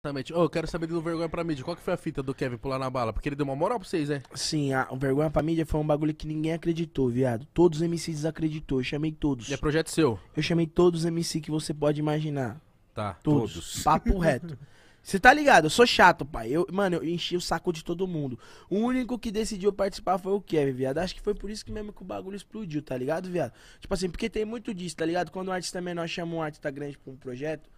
Exatamente. Oh, eu quero saber do Vergonha pra Mídia. Qual que foi a fita do Kevin pular na bala? Porque ele deu uma moral pra vocês, né? Sim, a Vergonha pra Mídia foi um bagulho que ninguém acreditou, viado. Todos os MCs desacreditou. Eu chamei todos. E é projeto seu? Eu chamei todos os MC que você pode imaginar. Tá. Todos. todos. Papo reto. Você tá ligado? Eu sou chato, pai. Eu, mano, eu enchi o saco de todo mundo. O único que decidiu participar foi o Kevin, viado. Acho que foi por isso que mesmo que o bagulho explodiu, tá ligado, viado? Tipo assim, porque tem muito disso, tá ligado? Quando um artista menor chama um artista grande pra um projeto,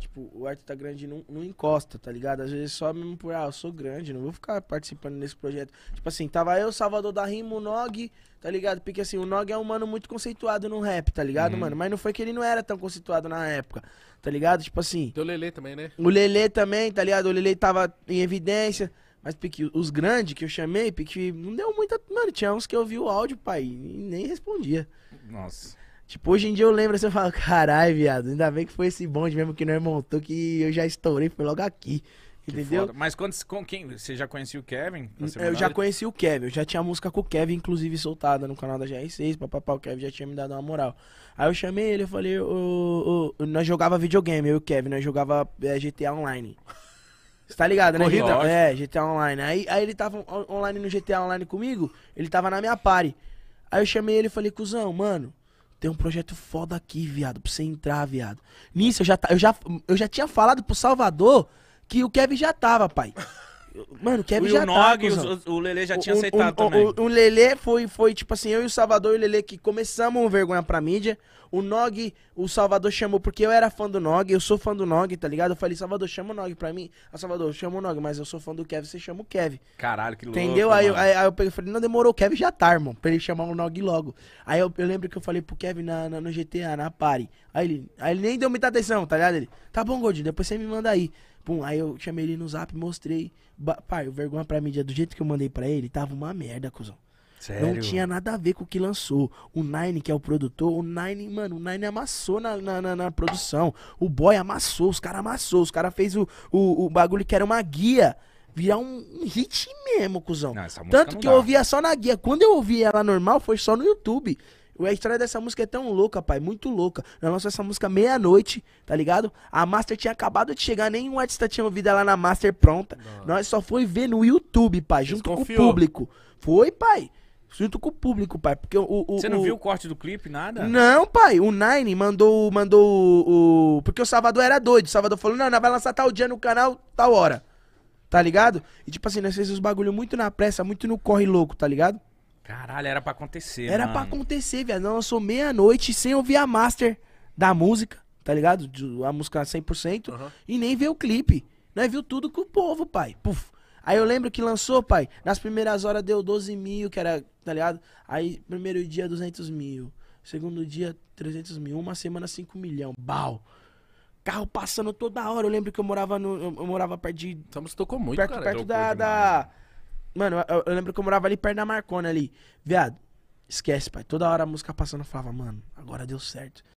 Tipo, o Arthur tá grande não, não encosta, tá ligado? Às vezes só mesmo por, ah, eu sou grande, não vou ficar participando nesse projeto. Tipo assim, tava eu, Salvador da Rima, o Nog, tá ligado? Porque assim, o Nog é um mano muito conceituado no rap, tá ligado, uhum. mano? Mas não foi que ele não era tão conceituado na época, tá ligado? Tipo assim. o Lele também, né? O Lele também, tá ligado? O Lele tava em evidência. Mas, Pique, os grandes que eu chamei, Pique, não deu muita. Mano, tinha uns que eu vi o áudio, pai, e nem respondia. Nossa. Tipo, hoje em dia eu lembro assim, eu falo, caralho, viado, ainda bem que foi esse bonde mesmo que nós montou, que eu já estourei, foi logo aqui. entendeu? Mas quando, com quem? Você já conhecia o Kevin? Eu já conheci o Kevin, eu já tinha música com o Kevin, inclusive, soltada no canal da GR6, papapá, o Kevin já tinha me dado uma moral. Aí eu chamei ele, eu falei, nós jogava videogame, eu e o Kevin, nós jogava é, eh, GTA Online. Você tá ligado, né? GTA, é, GTA Online. Aí, aí ele tava online no GTA Online comigo, ele tava na minha party. Aí eu chamei ele e falei, cuzão, mano, tem um projeto foda aqui, viado, pra você entrar, viado. Nisso, eu já, eu já, eu já tinha falado pro Salvador que o Kevin já tava, pai. Mano, o Kevin já tá. o, o Lele já tinha o, aceitado o, também. O, o Lele foi, foi, tipo assim, eu e o Salvador e o Lele que começamos um Vergonha pra mídia. O Nog, o Salvador chamou, porque eu era fã do Nog, eu sou fã do Nog, tá ligado? Eu falei, Salvador, chama o Nog pra mim. Ah, Salvador, chama o Nog, mas eu sou fã do Kevin, você chama o Kevin. Caralho, que louco. Entendeu? Aí, aí, aí, eu peguei, falei, não demorou, o Kevin já tá, irmão, pra ele chamar o Nog logo. Aí eu, eu lembro que eu falei pro Kevin na, na, no GTA, na party. Aí ele, aí ele nem deu muita atenção, tá ligado? Ele, tá bom, Godinho, depois você me manda aí. Pum, aí eu chamei ele no zap, mostrei. Ba pai, o vergonha pra mídia, do jeito que eu mandei pra ele, tava uma merda, cuzão. Sério? Não tinha nada a ver com o que lançou. O Nine, que é o produtor, o Nine, mano, o Nine amassou na, na, na, na produção. O boy amassou, os caras amassou, os caras fez o, o, o bagulho que era uma guia virar um, um, hit mesmo, cuzão. Não, Tanto que eu ouvia só na guia. Quando eu ouvi ela normal, foi só no YouTube. A história dessa música é tão louca, pai, muito louca. Nós lançamos essa música meia-noite, tá ligado? A Master tinha acabado de chegar, nenhum artista tinha ouvido ela na Master pronta. Nossa. Nós só foi ver no YouTube, pai, junto Desconfiou. com o público. Foi, pai. Junto com o público, pai. Porque o. o Você não o... viu o corte do clipe, nada? Não, pai. O Nine mandou, mandou o, o. Porque o Salvador era doido. O Salvador falou: não, não vai lançar tal dia no canal, tal hora. Tá ligado? E tipo assim, nós fizemos os bagulho muito na pressa, muito no corre louco, tá ligado? Caralho, era pra acontecer, Era mano. pra acontecer, velho. Não, lançou meia-noite sem ouvir a master da música, tá ligado? A música 100% uhum. e nem ver o clipe. Nós viu tudo com o povo, pai. Puf. Aí eu lembro que lançou, pai, nas primeiras horas deu 12 mil, que era, tá ligado? Aí, primeiro dia, 200 mil. Segundo dia, 300 mil. Uma semana, 5 milhão. Bal. Carro passando toda hora. Eu lembro que eu morava no. Eu, morava perto de. Estamos tocou muito, perto, cara. Perto da, da né? Mano, eu, eu, lembro que eu morava ali perto da Marcona ali. Viado, esquece, pai. Toda hora a música passando eu falava, mano, agora deu certo.